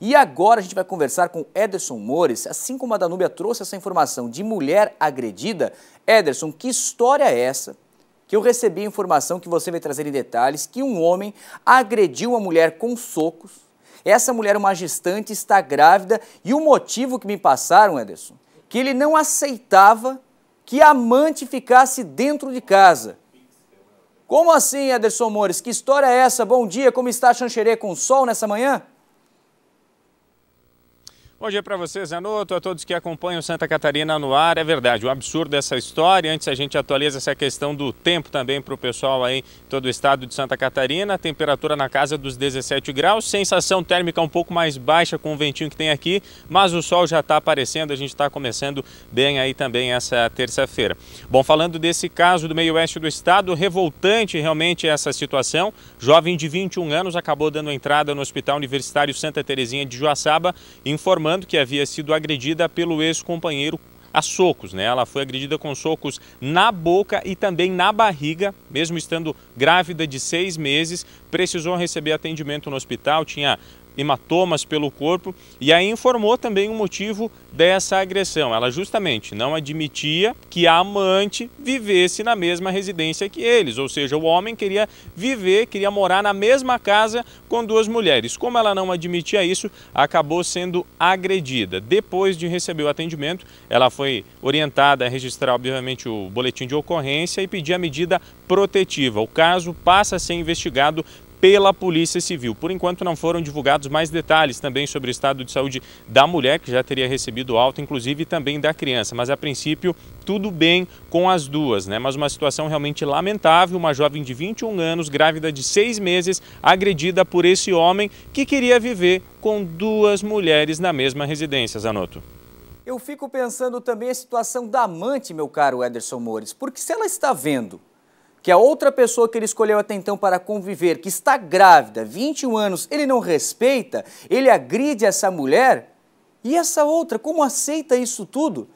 E agora a gente vai conversar com Ederson Mores. Assim como a Danúbia trouxe essa informação de mulher agredida, Ederson, que história é essa? Que eu recebi a informação que você vai trazer em detalhes que um homem agrediu uma mulher com socos. Essa mulher, é uma gestante, está grávida e o motivo que me passaram, Ederson, que ele não aceitava que a amante ficasse dentro de casa. Como assim, Ederson Mores? Que história é essa? Bom dia, como está Xanxerê com sol nessa manhã? Bom dia para vocês, Anoto, a todos que acompanham Santa Catarina no ar. É verdade, o um absurdo dessa história. Antes a gente atualiza essa questão do tempo também para o pessoal aí, todo o estado de Santa Catarina. Temperatura na casa dos 17 graus, sensação térmica um pouco mais baixa com o ventinho que tem aqui, mas o sol já está aparecendo, a gente está começando bem aí também essa terça-feira. Bom, falando desse caso do meio-oeste do estado, revoltante realmente essa situação. Jovem de 21 anos acabou dando entrada no Hospital Universitário Santa Terezinha de Joaçaba, informando afirmando que havia sido agredida pelo ex-companheiro a socos, né? Ela foi agredida com socos na boca e também na barriga, mesmo estando grávida de seis meses, precisou receber atendimento no hospital, tinha hematomas pelo corpo e aí informou também o motivo dessa agressão. Ela justamente não admitia que a amante vivesse na mesma residência que eles, ou seja, o homem queria viver, queria morar na mesma casa com duas mulheres. Como ela não admitia isso, acabou sendo agredida. Depois de receber o atendimento, ela foi orientada a registrar, obviamente, o boletim de ocorrência e pedir a medida protetiva. O caso passa a ser investigado pela Polícia Civil. Por enquanto não foram divulgados mais detalhes também sobre o estado de saúde da mulher, que já teria recebido alta, inclusive também da criança. Mas a princípio, tudo bem com as duas, né? Mas uma situação realmente lamentável, uma jovem de 21 anos, grávida de seis meses, agredida por esse homem que queria viver com duas mulheres na mesma residência, Zanotto. Eu fico pensando também a situação da amante, meu caro Ederson Mores, porque se ela está vendo que a outra pessoa que ele escolheu até então para conviver, que está grávida, 21 anos, ele não respeita, ele agride essa mulher, e essa outra, como aceita isso tudo?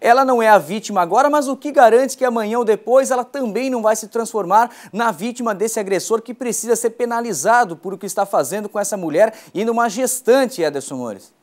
Ela não é a vítima agora, mas o que garante que amanhã ou depois ela também não vai se transformar na vítima desse agressor que precisa ser penalizado por o que está fazendo com essa mulher e numa gestante, Ederson Mores?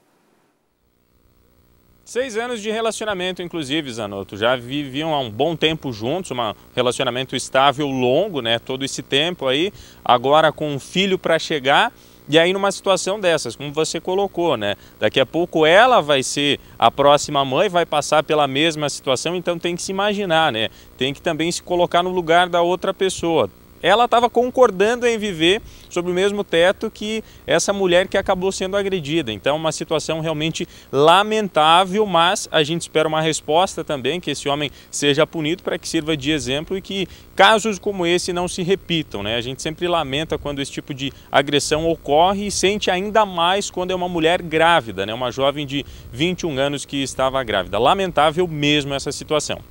Seis anos de relacionamento, inclusive, Zanotto. Já viviam há um bom tempo juntos, um relacionamento estável, longo, né? Todo esse tempo aí. Agora com um filho para chegar. E aí numa situação dessas, como você colocou, né? Daqui a pouco ela vai ser a próxima mãe, vai passar pela mesma situação, então tem que se imaginar, né? Tem que também se colocar no lugar da outra pessoa ela estava concordando em viver sob o mesmo teto que essa mulher que acabou sendo agredida. Então, uma situação realmente lamentável, mas a gente espera uma resposta também, que esse homem seja punido para que sirva de exemplo e que casos como esse não se repitam. Né? A gente sempre lamenta quando esse tipo de agressão ocorre e sente ainda mais quando é uma mulher grávida, né? uma jovem de 21 anos que estava grávida. Lamentável mesmo essa situação.